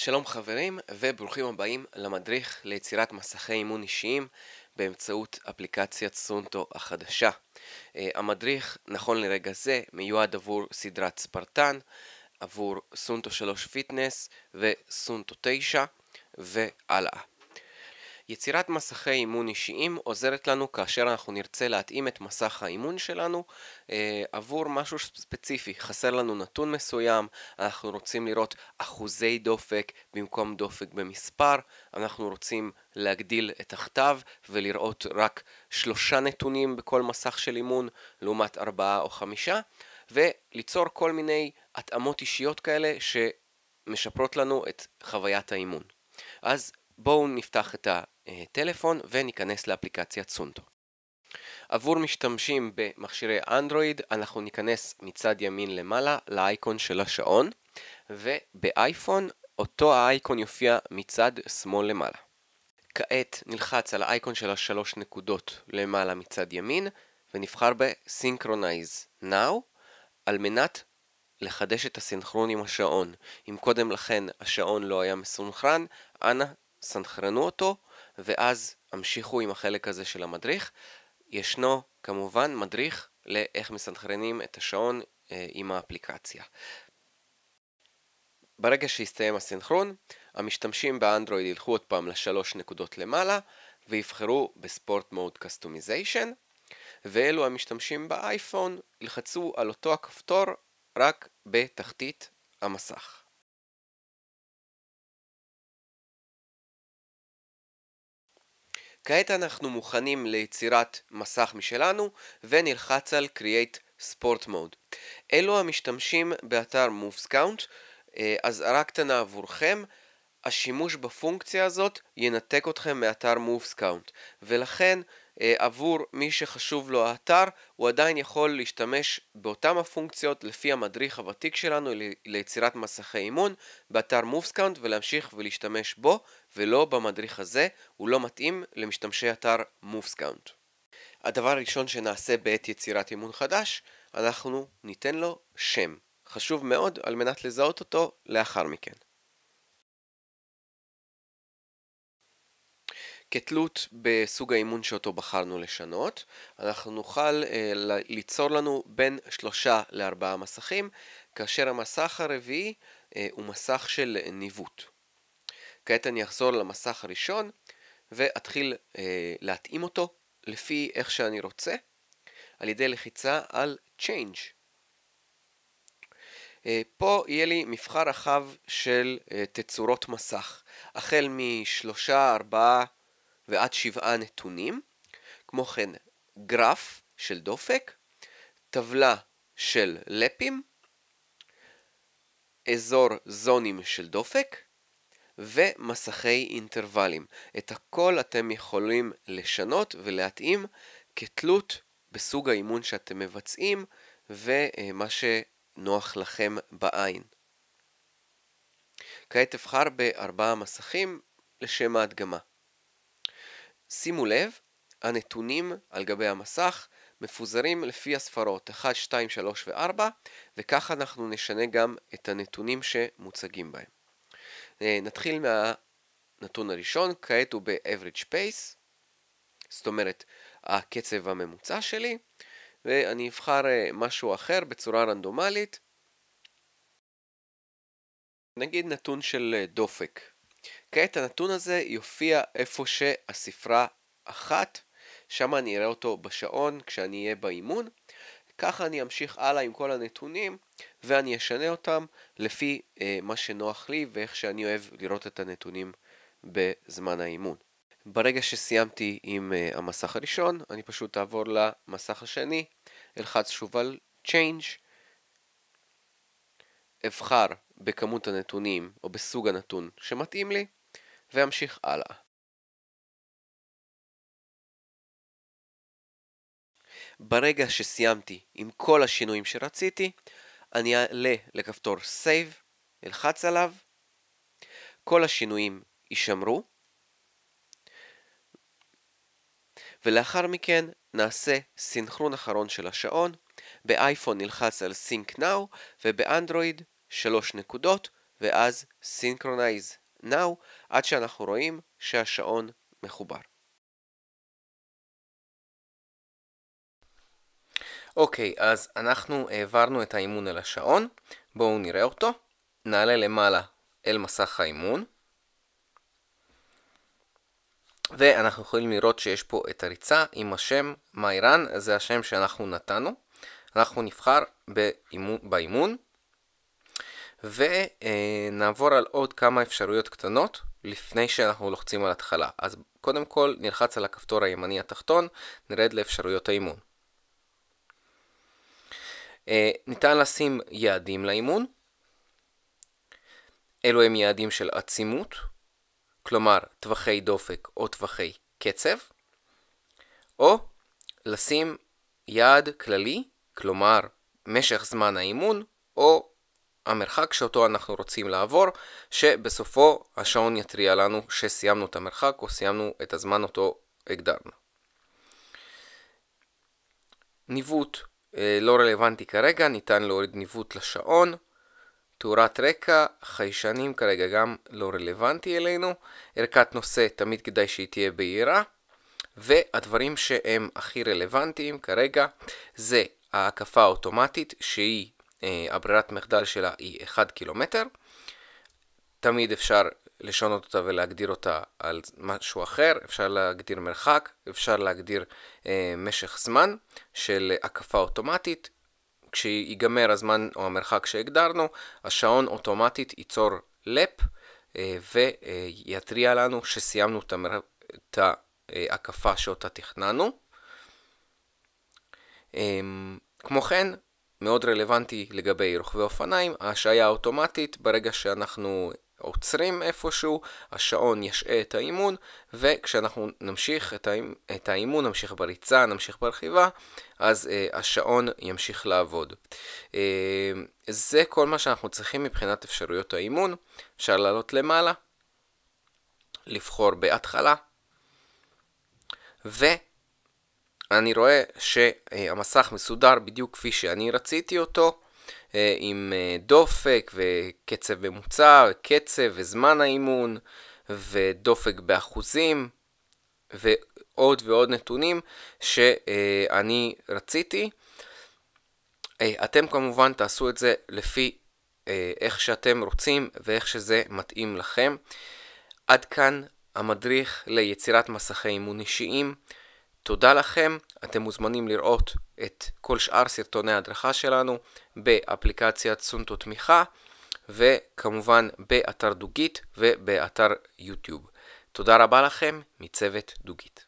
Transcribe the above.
שלום חברים וברוכים הבאים למדריך ליצירת מסכי אימון אישיים באמצעות אפליקציית סונטו החדשה. Uh, המדריך נכון לרגע זה מיועד עבור סדרת ספרטן, עבור סונטו 3 פיטנס וסונטו 9 והלאה. יצירת מסכי אימון אישיים עוזרת לנו כאשר אנחנו נרצה להתאים את מסך האימון שלנו אה, עבור משהו ספציפי. חסר לנו נתון מסוים, אנחנו רוצים לראות אחוזי דופק במקום דופק במספר, אנחנו רוצים להגדיל את הכתב ולראות רק שלושה נתונים בכל מסך של אימון לעומת ארבעה או חמישה. וליצור כל מיני התאמות אישיות כאלה שמשפרות לנו את חוויית האימון. אז בואו נפתח את אה, טלפון וניכנס לאפליקציית סונטו. עבור משתמשים במכשירי אנדרואיד אנחנו ניכנס מצד ימין למעלה לאייקון של השעון ובאייפון אותו האייקון יופיע מצד שמאל למעלה. כעת נלחץ על האייקון של השלוש נקודות למעלה מצד ימין ונבחר ב-Synchronize Now על מנת לחדש את הסינכרון עם השעון. אם קודם לכן השעון לא היה מסונכרן, אנא סנכרנו אותו ואז המשיכו עם החלק הזה של המדריך. ישנו כמובן מדריך לאיך מסנכרנים את השעון אה, עם האפליקציה. ברגע שיסתיים הסנכרון, המשתמשים באנדרואיד ילכו עוד פעם לשלוש נקודות למעלה ויבחרו בספורט מוד קסטומיזיישן, ואלו המשתמשים באייפון ילחצו על אותו הכפתור רק בתחתית המסך. כעת אנחנו מוכנים ליצירת מסך משלנו ונלחץ על Create Sport Mode. אלו המשתמשים באתר MovesCount, אה, אזהרה קטנה עבורכם, השימוש בפונקציה הזאת ינתק אתכם מאתר MovesCount, ולכן אה, עבור מי שחשוב לו האתר, הוא עדיין יכול להשתמש באותם הפונקציות לפי המדריך הוותיק שלנו ליצירת מסכי אימון באתר MovesCount ולהמשיך ולהשתמש בו. ולא במדריך הזה, הוא לא מתאים למשתמשי אתר MoveScout. הדבר הראשון שנעשה בעת יצירת אימון חדש, אנחנו ניתן לו שם. חשוב מאוד על מנת לזהות אותו לאחר מכן. כתלות בסוג האימון שאותו בחרנו לשנות, אנחנו נוכל אה, ליצור לנו בין שלושה לארבעה מסכים, כאשר המסך הרביעי אה, הוא מסך של ניווט. כעת אני אחזור למסך הראשון ואתחיל אה, להתאים אותו לפי איך שאני רוצה על ידי לחיצה על Change. אה, פה יהיה לי מבחר רחב של אה, תצורות מסך, החל משלושה, ארבעה ועד שבעה נתונים, כמו כן גרף של דופק, טבלה של לפים, אזור זונים של דופק, ומסכי אינטרוולים. את הכל אתם יכולים לשנות ולהתאים כתלות בסוג האימון שאתם מבצעים ומה שנוח לכם בעין. כעת אבחר בארבעה מסכים לשם ההדגמה. שימו לב, הנתונים על גבי המסך מפוזרים לפי הספרות 1, 2, 3 ו-4 וכך אנחנו נשנה גם את הנתונים שמוצגים בהם. אה, נתחיל מהנתון הראשון, כעת הוא ב-Average Pace, זאת אומרת הקצב הממוצע שלי, ואני אבחר אה, משהו אחר בצורה רנדומלית, נגיד נתון של אה, דופק. כעת הנתון הזה יופיע איפה שהספרה אחת, שם אני אראה אותו בשעון כשאני אהיה באימון, ככה אני אמשיך הלאה עם כל הנתונים ואני אשנה אותם לפי אה, מה שנוח לי ואיך שאני אוהב לראות את הנתונים בזמן האימון. ברגע שסיימתי עם אה, המסך הראשון, אני פשוט אעבור למסך השני, אלחץ שוב על Change, אבחר בכמות הנתונים או בסוג הנתון שמתאים לי ואמשיך הלאה. ברגע שסיימתי עם כל השינויים שרציתי, אני אעלה לכפתור Save, אלחץ עליו, כל השינויים יישמרו, ולאחר מכן נעשה סינכרון אחרון של השעון, באייפון נלחץ על Sync Now, ובאנדרואיד שלוש נקודות, ואז Synchronize Now, עד שאנחנו רואים שהשעון מחובר. אוקיי, okay, אז אנחנו העברנו את האימון אל השעון, בואו נראה אותו. נעלה למעלה אל מסך האימון. ואנחנו יכולים לראות שיש פה את הריצה עם השם מאירן, זה השם שאנחנו נתנו. אנחנו נבחר באימון, באימון ונעבור על עוד כמה אפשרויות קטנות לפני שאנחנו לוחצים על התחלה. אז קודם כל נלחץ על הכפתור הימני התחתון, נרד לאפשרויות האימון. אה, ניתן לשים יעדים לאימון. אלו הם יעדים של עצימות, כלומר טווחי דופק או טווחי קצב, או לשים יעד כללי, כלומר משך זמן האימון, או המרחק שאותו אנחנו רוצים לעבור, שבסופו השעון יתריע לנו שסיימנו את המרחק או סיימנו את הזמן אותו הגדרנו. ניווט אה, לא רלוונטי כרגע, ניתן להוריד ניווט לשעון. תאורת רקע, חיישנים כרגע גם לא רלוונטי אלינו. ערכת נושא, תמיד כדאי שהיא תהיה בהירה. והדברים שהם הכי רלוונטיים כרגע זה ההקפה האוטומטית שהיא אה, הברירת מחדל שלה היא 1 קילומטר. תמיד אפשר לשנות אותה ולהגדיר אותה על משהו אחר, אפשר להגדיר מרחק, אפשר להגדיר אה, משך זמן של הקפה אוטומטית, כשיגמר הזמן או המרחק שהגדרנו, השעון אוטומטית ייצור לפ אה, ויתריע אה, לנו שסיימנו את, המר... את ההקפה אה, שאותה תכננו. אה, כמו כן, מאוד רלוונטי לגבי רוכבי אופניים, ההשעיה האוטומטית ברגע שאנחנו עוצרים איפשהו, השעון ישעה את האימון, וכשאנחנו נמשיך את, האימון, נמשיך בריצה, נמשיך ברכיבה, אז אה, השעון ימשיך לעבוד. אה, זה כל מה שאנחנו צריכים מבחינת אפשרויות האימון. אפשר לעלות למעלה, לבחור בהתחלה, ו... אני רואה שהמסך מסודר בדיוק כפי שאני רציתי אותו. אה, עם אה, דופק וקצב ממוצע, קצב וזמן האימון ודופק באחוזים ועוד ועוד נתונים שאני רציתי. אה, אתם כמובן תעשו את זה לפי איך שאתם רוצים ואיך שזה מתאים לכם. עד כאן המדריך ליצירת מסכי אימון אישיים. תודה לכם, אתם מוזמנים לראות את כל שאר סרטוני ההדרכה שלנו באפליקציית סונטו תמיכה וכמובן באתר דוגית ובאתר יוטיוב. תודה רבה לכם מצוות דוגית.